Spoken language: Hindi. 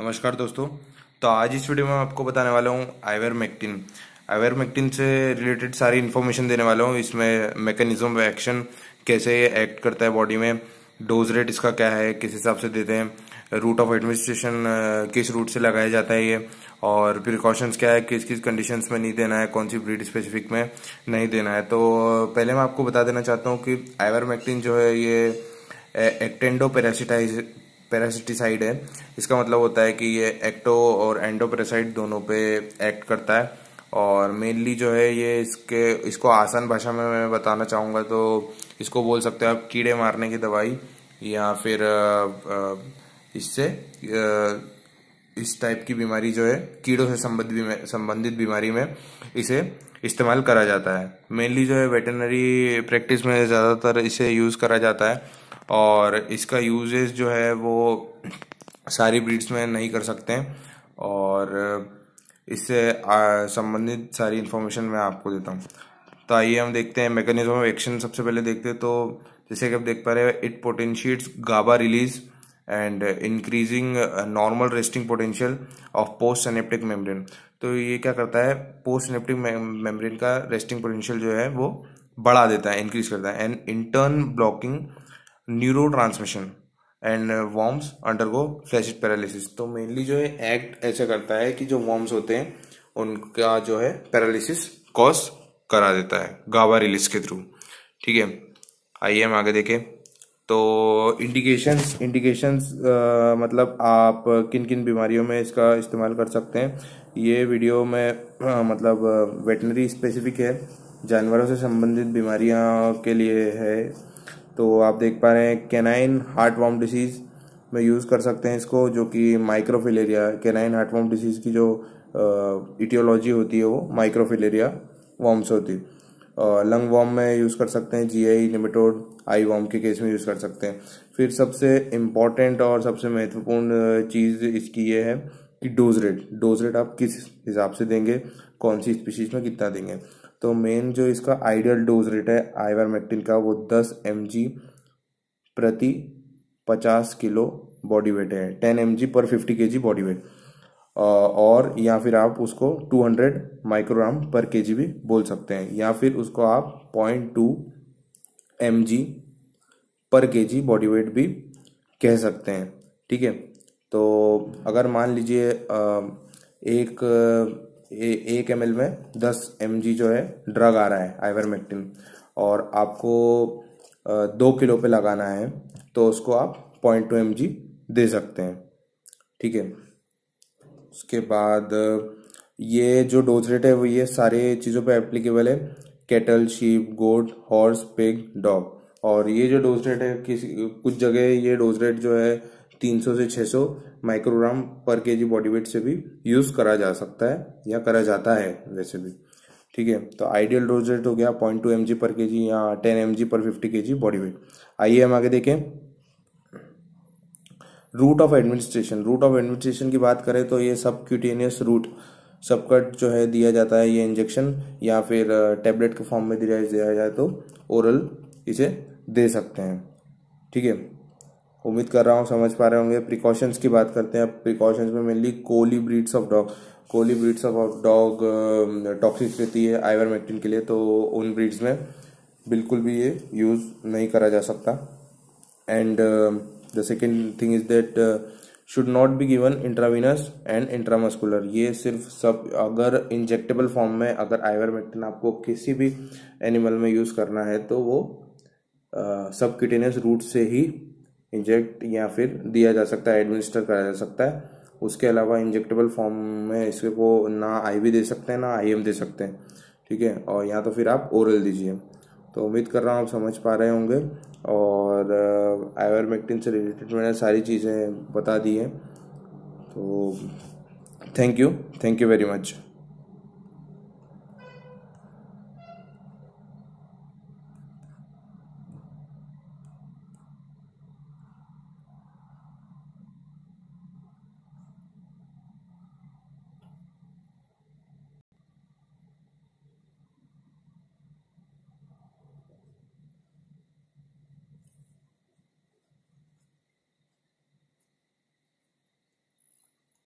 नमस्कार दोस्तों तो आज इस वीडियो में आपको बताने वाला हूँ मैक्टिन आइवर मैक्टिन से रिलेटेड सारी इन्फॉर्मेशन देने वाला हूँ इसमें मैकेनिज्म एक्शन कैसे एक्ट करता है बॉडी में डोज रेट इसका क्या है किस हिसाब से देते हैं रूट ऑफ एडमिनिस्ट्रेशन किस रूट से लगाया जाता है ये और प्रिकॉशंस क्या है किस किस कंडीशन में नहीं देना है कौन सी ब्रीड स्पेसिफिक में नहीं देना है तो पहले मैं आपको बता देना चाहता हूँ कि आइवर जो है ये एक्टेंडो पैरासिटाइज पैरासिटिसाइड है इसका मतलब होता है कि ये एक्टो और एंडोपेरासाइड दोनों पे एक्ट करता है और मेनली जो है ये इसके इसको आसान भाषा में मैं बताना चाहूँगा तो इसको बोल सकते हो आप कीड़े मारने की दवाई या फिर इससे इस टाइप की बीमारी जो है कीड़ों से संबंधित संबंधित बीमारी में इसे इस्तेमाल करा जाता है मेनली जो है वेटनरी प्रैक्टिस में ज़्यादातर इसे यूज़ करा जाता है और इसका यूजेज जो है वो सारी ब्रीड्स में नहीं कर सकते हैं और इससे संबंधित सारी इन्फॉर्मेशन मैं आपको देता हूँ तो आइए हम देखते हैं मैकेनिज्म ऑफ एक्शन सबसे पहले देखते हैं तो जैसे कि आप देख पा रहे हैं it potentiates GABA release and increasing normal resting potential of postsynaptic membrane तो ये क्या करता है पोस्ट सेनेप्टिक मेम्ब्रेन का रेस्टिंग पोटेंशियल जो है वो बढ़ा देता है इंक्रीज करता है and in turn blocking neurotransmission and under undergo flaccid paralysis तो मेनली जो है एक्ट ऐसा करता है कि जो वॉम्स होते हैं उनका जो है पैरालिसिस कॉज करा देता है गावा रिलीज के थ्रू ठीक है आइए हम आगे देखें तो इंडिकेशंस इंडिकेशंस uh, मतलब आप किन किन बीमारियों में इसका इस्तेमाल कर सकते हैं ये वीडियो में आ, uh, मतलब वेटनरी uh, स्पेसिफिक है जानवरों से संबंधित बीमारियाँ के लिए है तो आप देख पा रहे हैं कैनाइन हार्ट वॉम डिसीज़ में यूज़ कर सकते हैं इसको जो कि microfilaria canine heartworm disease की जो इटियोलॉजी होती है वो माइक्रोफिलेरिया वॉम्स होती है लंग वॉम में यूज़ कर सकते हैं G I nematode eye worm के केस में यूज़ कर सकते हैं फिर सबसे इम्पॉर्टेंट और सबसे महत्वपूर्ण चीज़ इसकी ये है कि डोज रेट डोज रेट आप किस हिसाब से देंगे कौन सी स्पीशीज़ में कितना देंगे तो मेन जो इसका आइडियल डोज रेट है आइवरमेक्टिन का वो 10 एम प्रति 50 किलो बॉडी वेट है 10 एम पर 50 के बॉडी वेट और या फिर आप उसको 200 माइक्रोग्राम पर के भी बोल सकते हैं या फिर उसको आप 0.2 टू एम पर के बॉडी वेट भी कह सकते हैं ठीक है तो अगर मान लीजिए एक एक एम में दस एम जो है ड्रग आ रहा है आइवरमेक्टिन और आपको दो किलो पे लगाना है तो उसको आप पॉइंट टू एम दे सकते हैं ठीक है उसके बाद ये जो डोज रेट है वो ये सारे चीज़ों पे एप्लीकेबल है cattle sheep goat horse pig dog और ये जो डोज रेट है किसी कुछ जगह ये डोज रेट जो है 300 से 600 माइक्रोग्राम पर के जी बॉडी वेट से भी यूज़ करा जा सकता है या करा जाता है वैसे भी ठीक है तो आइडियल डोज रेट हो गया पॉइंट टू एम जी पर के जी या टेन एम जी पर फिफ्टी के जी बॉडी वेट आइए हम आगे देखें route of administration route of administration की बात करें तो ये सब क्यूटेनियस रूट सबकट जो है दिया जाता है ये इंजेक्शन या फिर टेबलेट के फॉर्म में दिया जाए तो ओरल इसे दे सकते हैं ठीक है उम्मीद कर रहा हूँ समझ पा रहे होंगे प्रिकॉशंस की बात करते हैं प्रिकॉशंस में mainly collie breeds of dog collie breeds of dog toxic रहती है आइवर मेक्टिन के लिए तो उन ब्रीड्स में बिल्कुल भी ये यूज़ नहीं करा जा सकता and the second thing is that should not be given intravenous and intramuscular ये सिर्फ सब अगर इंजेक्टेबल फॉर्म में अगर आइवर मेक्टिन आपको किसी भी एनिमल में यूज़ करना है तो वो सब किटेनियस रूट से ही इंजेक्ट या फिर दिया जा सकता है एडमिनिस्टर कराया जा सकता है उसके अलावा इंजेक्टेबल फॉर्म में इसके को ना आई दे सकते हैं ना आई दे सकते हैं ठीक है और या तो फिर आप ओरल दीजिए तो उम्मीद कर रहा हूँ आप समझ पा रहे होंगे और मेक्टिन uh, से रिलेटेड मैंने सारी चीज़ें बता दी हैं तो thank you thank you very much